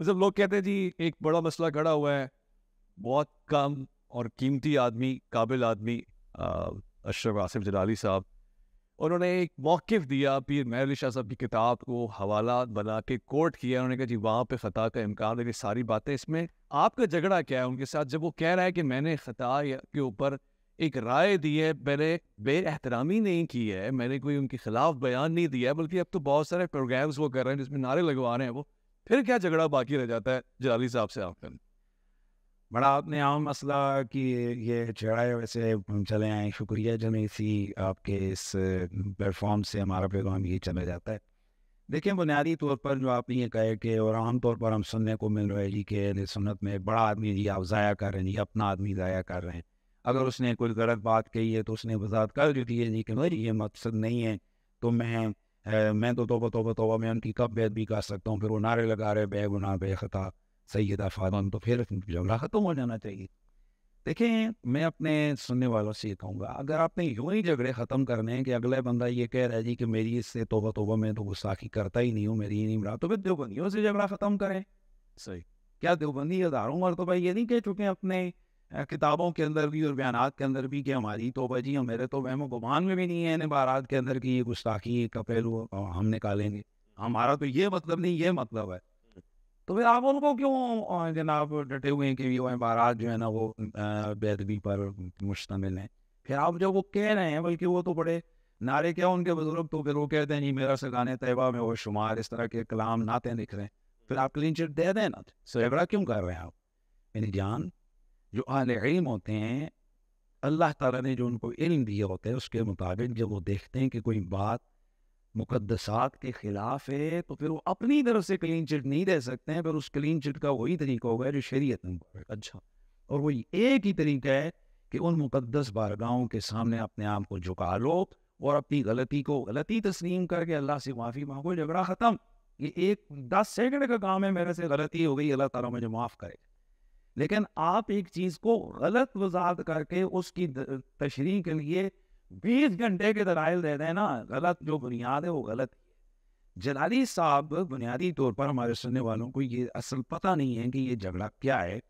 मतलब लोग कहते हैं जी एक बड़ा मसला खड़ा हुआ है बहुत कम और कीमती आदमी काबिल आदमी अशरफ आसिफ जलाली साहब उन्होंने एक मौक़ दिया पीर महर शाह साहब की किताब को हवाला बना के कोर्ट किया उन्होंने कहा जी वहाँ पे ख़ता का इम्कान है ये सारी बातें इसमें आपका झगड़ा क्या है उनके साथ जब वो कह रहा है कि मैंने ख़ता के ऊपर एक राय दी है मैंने बे एहतरामी नहीं की है मैंने कोई उनके खिलाफ बयान नहीं दिया बल्कि अब तो बहुत सारे प्रोग्राम्स वो कर रहे हैं जिसमें नारे लगवा रहे हैं वो फिर क्या झगड़ा बाकी रह जाता है जलाली साहब से आपका बड़ा आपने आम मसला कि ये झगड़ा वैसे चले आए शुक्रिया जमें इसी आपके इस प्लेटफॉर्म से हमारा प्रोग्राम ये चला जाता है देखिए बुनियादी तौर पर जो आपने ये कहे कि और आम तौर पर हम सुनने को मिल रहे हैं जी कि सुनत में बड़ा आदमी जी आप ज़ाया कर रहे हैं जी अपना आदमी ज़ाया कर रहे हैं अगर उसने कोई गलत बात कही है तो उसने वजात कर दी है जी कि भाई ये मकसद नहीं है तो मैं मैं तो तोबा तोबा तोबा मैं उनकी कब बैद भी कर सकता हूँ फिर वो नारे लगा रहे बे गुना बेखता सैद फादम तो फिर झगड़ा ख़त्म हो जाना चाहिए देखें मैं अपने सुनने वालों से ये कहूँगा अगर आपने यूँ ही झगड़े ख़त्म करने हैं कि अगला बंदा ये कह रहा है जी कि मेरी इससे तोबा तोबा मैं तो गुस्साखी करता ही नहीं हूँ मेरी ही नहीं मिला तो फिर देवबंदियों से झगड़ा ख़त्म करें सही क्या देवबंदी हज़ारों मरतबा ये नहीं कह चुके अपने किताबों के अंदर भी और बयान के अंदर भी कि हमारी तोबा जी हमारे तो वह गुमान में भी नहीं है इबारात के अंदर की ये गुस्ताखी का पहलू हम निकालेंगे हमारा तो ये मतलब नहीं ये मतलब है तो फिर आप उनको क्यों जनाब डटे हुए हैं कि वो इबारात जो है ना वो बेदबी पर मुश्तमिल हैं फिर आप जब वो कह रहे हैं बल्कि वो तो बड़े नारे क्या उनके बुजुर्ग तो फिर वो कहते हैं नहीं मेरा सरगान तयबा में वो शुमार इस तरह के कलाम नाते लिख रहे हैं फिर आप क्लीन चिट दे दें ना सरेबरा तो क्यों कर रहे हैं आप मेरी जान जो आल होते हैं अल्लाह ताला ने जो उनको इल्म दिया होता है उसके मुताबिक जब वो देखते हैं कि कोई बात मुकदसात के ख़िलाफ़ है तो फिर वो अपनी तरफ से क्लीन चिट नहीं दे सकते हैं फिर उस क्लीन चिट का वही तरीका होगा जो शरीय में अच्छा और वही एक ही तरीका है कि उन मुकदस बारगाहों के सामने अपने आप को झुका लो और अपनी गलती को गलती तस्लीम करके अल्लाह से माफ़ी मांगो झगड़ा ख़त्म ये एक दस सेकंड का काम है मेरे से गलती हो गई अल्लाह ताला मुझे माफ़ करेगा लेकिन आप एक चीज को गलत वजात करके उसकी तशरी के लिए बीस घंटे के दलाइल दे दें ना गलत जो बुनियाद है वो गलत है जलाली साहब बुनियादी तौर पर हमारे सुनने वालों को ये असल पता नहीं है कि ये झगड़ा क्या है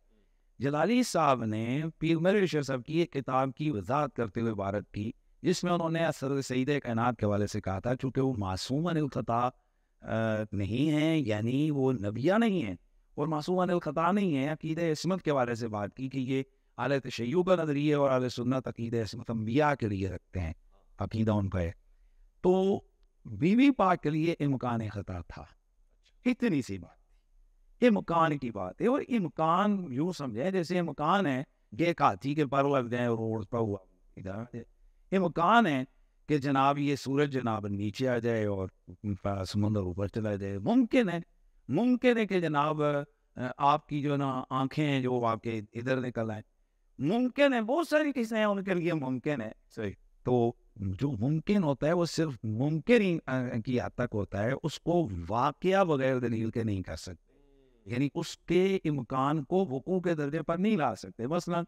जलाली साहब ने पीर मर साहब की एक किताब की वजाहत करते हुए भारत की जिसमें उन्होंने असर सईद कैनात के हवाले से कहा था चूंकि वो मासूम अनिल नहीं है यानी वो नबिया नहीं है और मासूम अनिल खता नहीं है अकीद इसमत के बारे से बात की कि ये आल तशयू का नजरिए और आल सुन्नत अकीद इसमत अम्बिया के लिए रखते हैं अकीदा उनका है तो बीवी पाक के लिए इमकान खता था इतनी सी बात मकान की बात है और मकान यूँ समझे जैसे मकान है गे काथी के पर लग जाए रोड पर हुआ इधर मकान है कि जनाब ये सूरज जनाब नीचे आ जाए और समुंदर ऊपर चला जाए मुमकिन है मुमकिन है कि जनाब आपकी जो ना आंखें हैं जो आपके इधर निकल आए मुमकिन है बहुत सारी चीजें हैं उनके लिए मुमकिन है सही तो जो मुमकिन होता है वो सिर्फ मुमकिन की हद तक होता है उसको वाकया बगैर दलील के नहीं कर सकते यानी उसके इम्कान को वकू के दर्जे पर नहीं ला सकते मसलन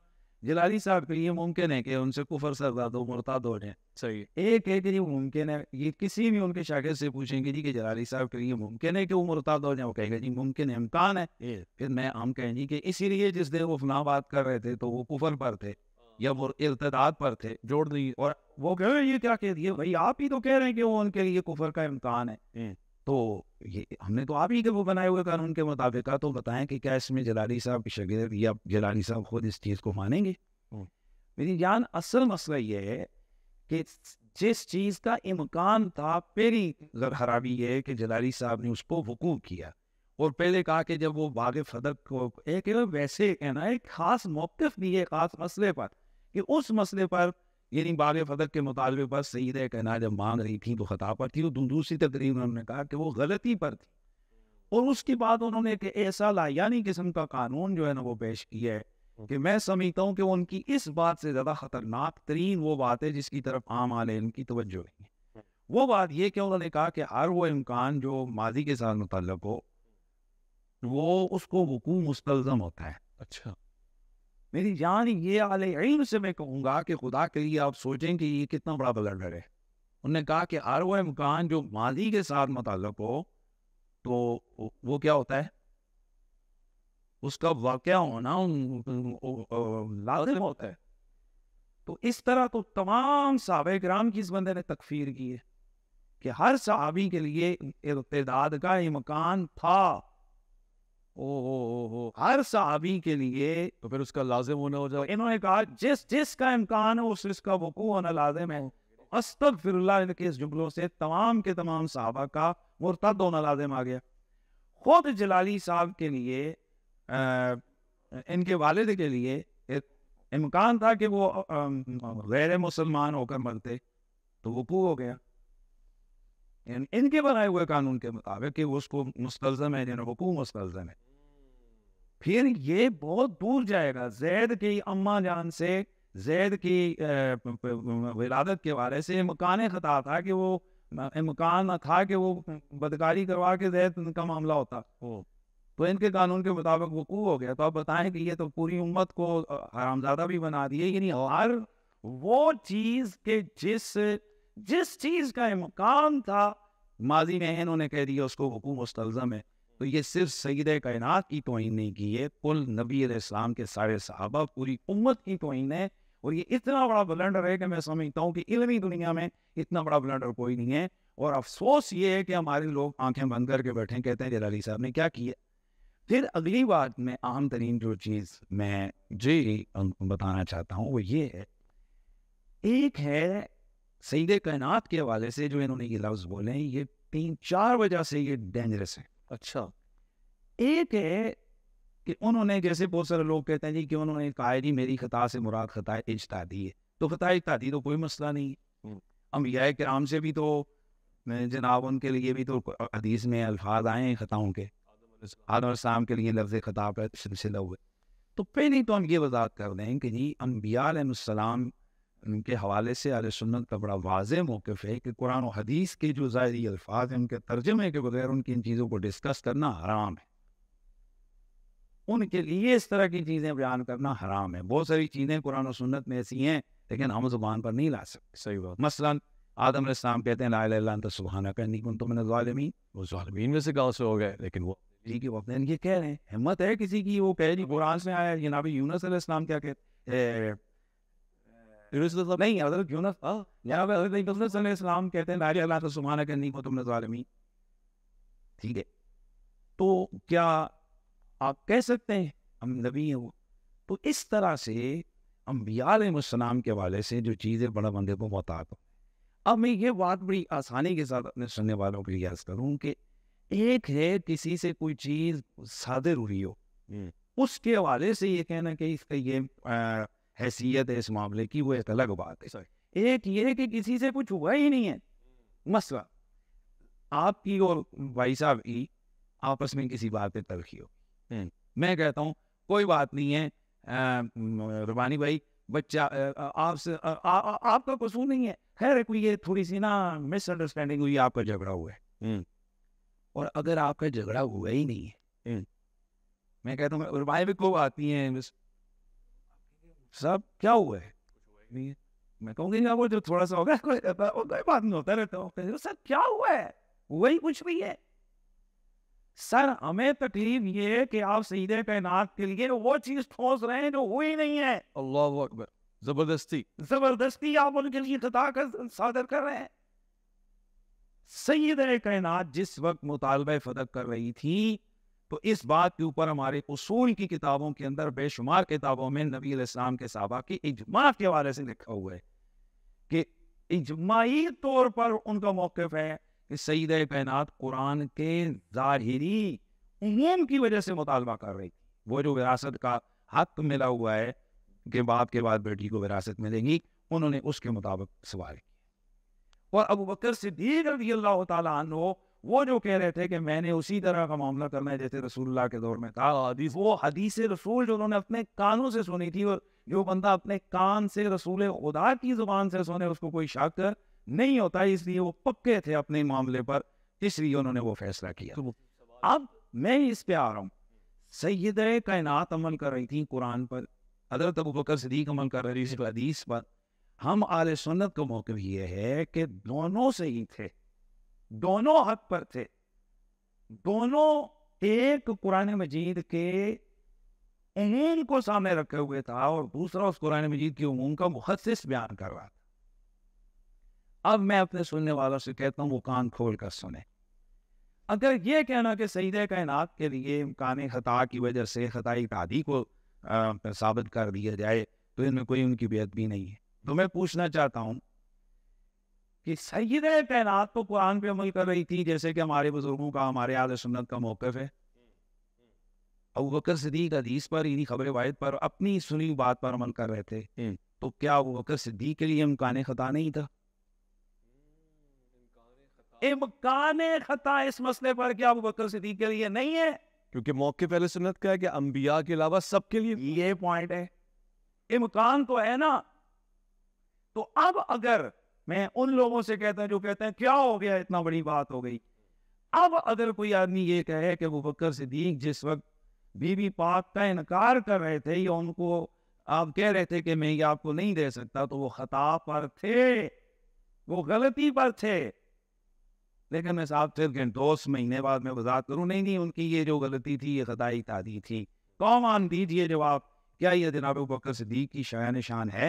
जिलानी साहब के लिए मुमकिन है कि उनसे कुफर सरदाद हो मुर्ताद हो जाए सही एक है कि ये मुमकिन है ये किसी भी उनके शागि से पूछेंगे जी कि जलाली साहब के लिए मुमकिन है कि वो मुर्ताद हो जाए वो कहेंगे जी मुमकिन है इम्कान है फिर मैं हम कहें कि इसीलिए जिस दिन वो फना बात कर रहे थे तो वो कुफर पर थे या वो इर्तदाद पर थे जोड़ दी और वो कह रहे हैं ये क्या कह दिए भाई आप ही तो कह रहे हैं कि वो उनके लिए कुफर का इम्कान है तो ये हमने तो आप ही के वो बनाए हुए कानून के मुताबिक तो बताएं कि क्या इसमें जलाली साहब की शगीर या जलाली साहब खुद इस चीज़ को मानेंगे मेरी जान असल मसला ये है कि जिस चीज़ का इम्कान था मेरी खराबी ये है कि जलाली साहब ने उसको वकूफ़ किया और पहले कहा कि जब वो बाग फदक को एक वैसे कहना एक खास मौक़ है खास मसले पर कि उस मसले पर यानी बाब फदक के मुतालबे पर सईद कहना जब मांग रही थी तो ख़ता पर थी और तो दूसरी तकरीर में उन्होंने कहा कि वो गलती पर थी और उसके बाद उन्होंने एक ऐसा लायानी किस्म का कानून जो है ना वो पेश किया है कि मैं समझता हूँ कि उनकी इस बात से ज़्यादा ख़तरनाक तरीन वो बात है जिसकी तरफ आम आने इनकी तोज्जो नहीं है वो बात यह कि उन्होंने कहा कि हर वो इम्कान जो माजी के साथ मुतल हो वो उसको वकूम मुस्तम होता है अच्छा मेरी जान ये आले इल्म से मैं कहूँगा कि खुदा के लिए आप सोचें कि ये कितना बड़ा बदल है उन्होंने कहा कि हर वो इम्कान जो माली के साथ मुतल हो तो वो क्या होता है उसका वाक्य होना लाजिम होता है तो इस तरह तो तमाम सहाब कराम की इस बंदे ने तकफीर की है कि हर सहाबी के लिए इर्तदाद का इम्कान था ओ हो हो हर सहाबी के लिए तो फिर उसका लाजिम होना हो जाए तो इन्होंने कहा जिस जिसका इम्कान है उस जिसका वकू होना लाजिम है अस्तब फिर इनके इस जुमलों से तमाम के तमाम साहबा का मुरतद होना लाजिम आ गया खुद जलाली साहब के लिए आ, इनके वालद के लिए इम्कान था कि वो गैर मुसलमान होकर मरते तो वकू हो गया इन, इनके बनाए हुए कानून के मुताबिक कि उसको मुस्तजम है जिन्हें वकू मुस्तजम है फिर ये बहुत दूर जाएगा जैद की अम्मा जान से जैद की विलादत के बारे से मकान खता था कि वो मकान था कि वो बदकारी करवा के जैद का मामला होता तो इनके कानून के मुताबिक वकू हो गया तो आप बताएं कि ये तो पूरी उम्मत को हरामजादा भी बना दिए यानी हर वो चीज के जिस जिस चीज का मकान था माजी में इन्होंने कह दिया उसको वकू मुस्तलजम है तो ये सिर्फ सईद कायनात की तोहन नहीं की है कुल नबी इस्लाम के सारे सहाबा पूरी उम्मत की तोहन है और ये इतना बड़ा ब्लेंडर है कि मैं समझता हूँ कि इलमी दुनिया में इतना बड़ा ब्लेंडर कोई नहीं है और अफसोस ये है कि हमारे लोग आंखें बंद करके बैठे कहते हैं जलाली साहब ने क्या किया फिर अगली बात में आम तरीन जो चीज़ मैं जी बताना चाहता हूँ वो ये है एक है सईद कायनात के हवाले से जो इन्होंने ये लफ्ज़ बोले ये तीन चार वजह से ये डेंजरस है अच्छा एक है कि उन्होंने जैसे बहुत सारे लोग कहते हैं जी कि उन्होंने कहा जी मेरी खता से मुराद खता दी है तो खता दी तो कोई मसला नहीं है अम्बिया हम्म। कराम से भी तो जनाब उनके लिए भी तो हदीस में अल्फाज आए हैं खताओं के आदम के लिए लफ्ज़ खता पर सिलसिला हुए तो पहले तो हम ये वजात कर दें कि जी अम्बिया उनके हवाले से आल सुन्नत का बड़ा वाज मौक़ है कि कुरान और हदीस के जो ज़ाहरी अल्फाज हैं उनके तर्जमे के बगैर उनकी इन चीज़ों को डिस्कस करना हराम है उनके लिए इस तरह की चीज़ें बयान करना हराम है बहुत सारी चीज़ें कुरान और सुन्नत में ऐसी हैं लेकिन हम जुबान पर नहीं ला सकते सही बात मसलन आदम इस्लाम कहते हैं ला तो सुबहाना कहनी कन तो मैंने ालमीन वो ालमीन में से गाँव से हो गए लेकिन वो जी की वक्त ये कह रहे हैं हिम्मत है किसी की वो कह रही कुरान से आया जनाबी यूनस क्या कहते हैं कहते हैं नहीं तुमने तो तो ठीक है तो क्या आप कह सकते हैं हम नबी हैं वो तो इस तरह से के हवाले से जो चीज़ें बड़ा बंदे को बताता हूँ अब मैं ये बात बड़ी आसानी के साथ अपने सुनने वालों के लिए करूँ कि एक है किसी से कोई चीज़ सादर हुई हो हम्म। उसके हवाले से ये कहना कि इसका ये हैसियत है इस मामले की वो एक अलग बात है एक ये कि किसी से कुछ हुआ ही नहीं है मसला आपकी और भाई साहब की आपस में किसी बात पे तलखी हो हम्म। मैं कहता हूँ कोई बात नहीं है रबानी भाई बच्चा आपसे आपका कसूर नहीं है खैर कोई ये थोड़ी सी ना मिसअंडरस्टैंडिंग हुई आपका झगड़ा हुआ है हम्म। और अगर आपका झगड़ा हुआ ही नहीं है हम्म। मैं कहता हूँ रबानी भी कोई बात नहीं है साहब क्या हुआ है मैं कहूँगी ना वो जो थोड़ा सा होगा कोई कोई बात नहीं होता रहता हूँ सर क्या हुआ है वही कुछ भी है सर हमें तकलीफ ये है कि आप सीधे तैनात के लिए वो चीज ठोस रहे हैं जो हुई नहीं है अल्लाह अकबर जबरदस्ती जबरदस्ती आप उनके लिए खता कर सादर कर रहे हैं सईद कायनात जिस वक्त मुतालबा फतक कर रही थी तो इस बात के ऊपर हमारे उसूल की किताबों के अंदर बेशुमार किताबों में नबी इस्लाम के साहबा के इजमा के हवाले से लिखा हुआ है कि इजमाही तौर पर उनका मौकफ है कि सईद कैनात कुरान के ज़ाहिरी उमूम की वजह से मुतालबा कर रही थी वो जो विरासत का हक मिला हुआ है कि बाप के बाद बेटी को विरासत मिलेगी उन्होंने उसके मुताबिक सवाल किया और अबू बकर सिद्दीक रजी अल्लाह तु वो जो कह रहे थे कि मैंने उसी तरह का मामला करना है जैसे रसूल्ला के दौर में था हदीस वो हदीस रसूल जो उन्होंने अपने कानों से सुनी थी और जो बंदा अपने कान से रसूल खुदा की जुबान से सुने उसको कोई शक नहीं होता इसलिए वो पक्के थे अपने मामले पर इसलिए उन्होंने वो फैसला किया तो अब मैं इस पे आ रहा हूँ सैद कायनात अमल कर रही थी कुरान पर हजरत अब बकर सदीक अमल कर रही थी हदीस पर हम आल सुन्नत का मौक़ ये है कि दोनों से ही थे दोनों हक पर थे दोनों एक कुरान मजीद के अमूम को सामने रखे हुए था और दूसरा उस कुरान मजीद के अमूम का मुखसिस बयान कर रहा था अब मैं अपने सुनने वालों से कहता हूं वो कान खोल कर सुने अगर ये कहना कि सईद कायनात के लिए इम्कान खता की वजह से खताई तादी को साबित कर दिया जाए तो इनमें कोई उनकी बेहद भी नहीं है तो मैं पूछना चाहता हूं कि सही रहे तैनात को तो कुरान पे अमल कर रही थी जैसे कि हमारे बुजुर्गों का हमारे आल सुन्नत का मौकफ है अब बकर सिद्दीक हदीस पर इन्हीं खबर वायद पर अपनी सुनी बात पर अमल कर रहे थे हम्म। तो क्या अबू बकर सिद्दीक के लिए इमकान खता नहीं था इमकान खता इस मसले पर क्या अबू बकर सिद्दीक के लिए नहीं है क्योंकि मौके पहले सुन्नत का है कि अंबिया के अलावा सबके लिए ये पॉइंट है इमकान तो है ना तो अब अगर मैं उन लोगों से कहता हूं जो कहते हैं क्या हो गया इतना बड़ी बात हो गई अब अगर कोई आदमी ये कहे कि वो बकर सिद्दीक जिस वक्त बीबी पाक का इनकार कर रहे थे या उनको आप कह रहे थे कि मैं ये आपको नहीं दे सकता तो वो खता पर थे वो गलती पर थे लेकिन मैं साहब थे दोस्त महीने बाद मैं वजात करूँ नहीं नहीं उनकी ये जो गलती थी ये खताई तादी थी कौन मान दीजिए जवाब क्या ये जनाब बकर सिद्दीक की शायन निशान है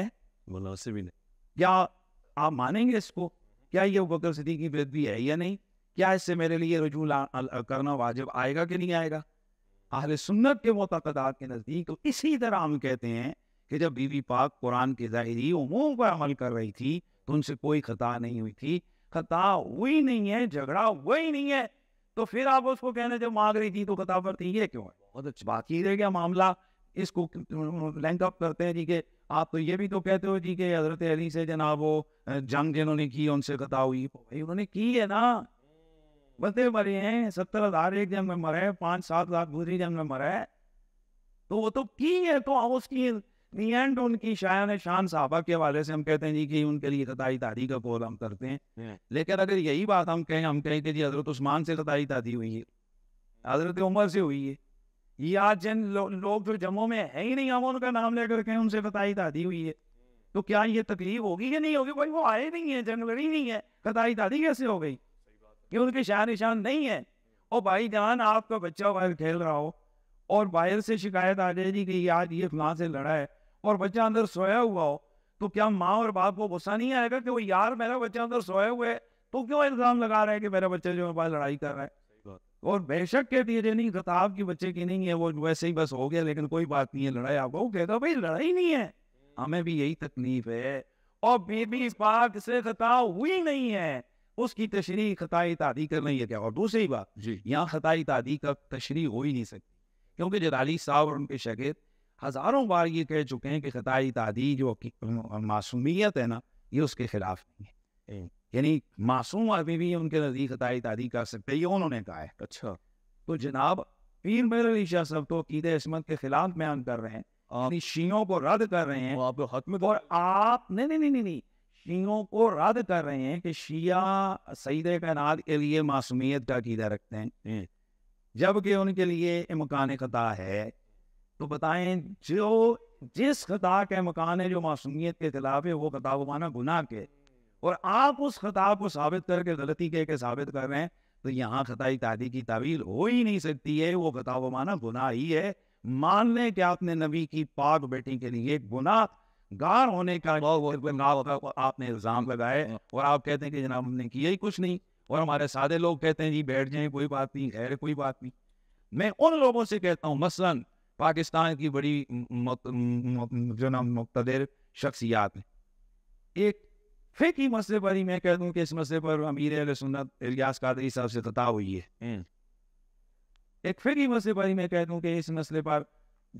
मुनासिब नहीं क्या आप मानेंगे इसको क्या ये बकर सदी की बेदबी है या नहीं क्या इससे मेरे लिए रजू करना वाजिब आएगा कि नहीं आएगा अहल सुन्नत के मोतदात के नज़दीक तो इसी तरह हम कहते हैं कि जब बीवी पाक कुरान के ज़ाहरी उमूम पर अमल कर रही थी तो उनसे कोई खता नहीं हुई थी खता हुई नहीं है झगड़ा वही नहीं है तो फिर आप उसको कहने जब मांग रही थी तो खता पर थी ये क्यों है बहुत अच्छी बात ही रह गया मामला इसको लैंक करते हैं जी के आप तो ये भी तो कहते हो जी के हजरत अली से जनाब वो जंग जिन्होंने की उनसे कता हुई भाई उन्होंने की है ना बंदे मरे हैं सत्तर हजार एक जंग में मरे पांच सात लाख दूसरी जंग में मरे तो वो तो की है तो उसकी एंड उनकी शायन शान साहबा के हवाले से हम कहते हैं जी कि उनके लिए कताई दादी का कौल हम करते हैं हम्म। लेकिन अगर यही बात हम कहें हम कहें कि जी हजरत उस्मान से कताई तादी हुई है हजरत उमर से हुई है या जिन लोग जो जम्मू में है ही नहीं हम उनका नाम लेकर के उनसे बताई दादी हुई है तो क्या ये तकलीफ होगी या नहीं होगी भाई वो आए नहीं है जंग लड़ी नहीं है कताई दादी कैसे हो गई कि उनके शान निशान नहीं है और भाई जान आपका बच्चा बाहर खेल रहा हो और बाहर से शिकायत आ जाएगी कि आज ये फलां से लड़ा है और बच्चा अंदर सोया हुआ हो तो क्या माँ और बाप को गुस्सा नहीं आएगा कि वो यार मेरा बच्चा अंदर सोया हुआ है तो क्यों इल्ज़ाम लगा रहा है कि मेरा बच्चा जो है लड़ाई कर रहा है और बेशक के दिए नहीं खताब तो तो की बच्चे की नहीं है वो वैसे ही बस हो गया लेकिन कोई बात नहीं है लड़ाई आपको वो कहता भाई लड़ाई नहीं है हमें भी यही तकलीफ है और बेबी इस बात से खताब हुई नहीं है उसकी तशरी खताई तादी कर रही है क्या और दूसरी बात जी यहाँ खताई तादी का तशरी हो ही नहीं सकती क्योंकि जदाली साहब और उनके शगेद हजारों बार ये कह चुके हैं कि खताई तादी जो मासूमियत है ना ये उसके खिलाफ नहीं है यानी मासूम आदमी भी उनके नजदीक हताई तादी कर सकते ये उन्होंने कहा है अच्छा तो जनाब पीर मेर अली शाह सब तो अकीद इसमत के खिलाफ बयान कर रहे हैं अपनी शीयों को रद्द कर रहे हैं आप हक में तो और आप नहीं नहीं नहीं नहीं शियों को रद्द कर रहे हैं कि शिया सईद कायनात के लिए मासूमियत का कीदा रखते हैं जबकि उनके लिए इमकान खता है तो बताएं जो जिस खता के मकान है जो मासूमियत के खिलाफ है वो खता वाना गुना के और आप उस खता को साबित करके गलती कह के साबित कर रहे हैं तो यहाँ खताई तादी की तावील हो ही नहीं सकती है वो खता माना गुना ही है मान लें कि आपने नबी की पाक बेटी के लिए गुना गार होने का आपने इल्जाम लगाए और आप कहते हैं कि जनाब हमने किया ही कुछ नहीं और हमारे सादे लोग कहते हैं जी बैठ जाए कोई बात नहीं खैर कोई बात नहीं मैं उन लोगों से कहता हूँ मसलन पाकिस्तान की बड़ी जो नाम मुख्तर शख्सियात एक फिक ही मसले पर ही मैं कह दूं कि इस मसले पर अमीर सुन्नत इलियास कादरी साहब से तता हुई है हम्म। एक फिक ही मसले पर ही मैं कह दूं कि इस मसले पर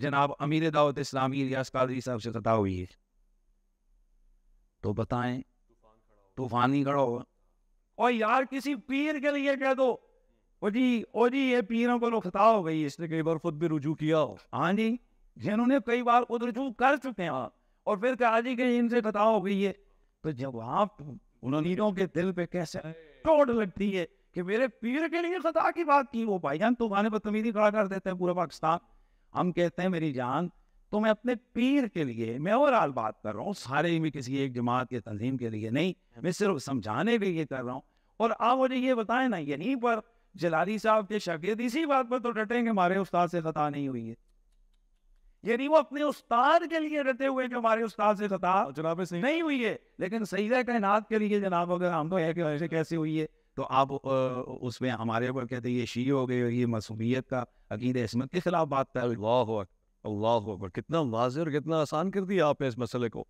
जनाब अमीर दावत इस्लामी इलियास कादरी साहब से तता हुई है तो बताएं तूफान ही खड़ा होगा और यार किसी पीर के लिए कह दो ओ जी ओ जी ये पीरों को तो खता हो गई इसने कई बार खुद भी रुजू किया हो हाँ जी जिन्होंने कई बार खुद रुजू कर चुके हैं और फिर कहा जी कि इनसे खता हो गई है तो जब आप उन अमीरों के दिल पे कैसे टोड लगती है कि मेरे पीर के लिए खता की बात की वो भाई भाईजान तुम्हारे बदतमीजी खड़ा कर देते हैं पूरा पाकिस्तान हम कहते हैं मेरी जान तो मैं अपने पीर के लिए मैं ओवरऑल बात कर रहा हूँ सारे में किसी एक जमात के तंजीम के लिए नहीं मैं सिर्फ समझाने के लिए कर रहा हूँ और आप मुझे ये बताएं ना यहीं पर जलाली साहब के शकीद इसी बात पर तो डटेंगे हमारे उस्ताद से खता नहीं हुई है यदि वो अपने उस्ताद के लिए रहते हुए जो हमारे उस्ताद से सता हाँ, जनाब नहीं हुई है लेकिन सही कायनात के लिए जनाब अगर हम तो है कि ऐसे कैसे हुई है तो आप उसमें हमारे ऊपर कहते ये शी हो गए ये मसूमियत का अकीद इसमत के खिलाफ बात कर अल्लाह अल्लाह कितना वाज और कितना आसान कर दिया आपने इस मसले को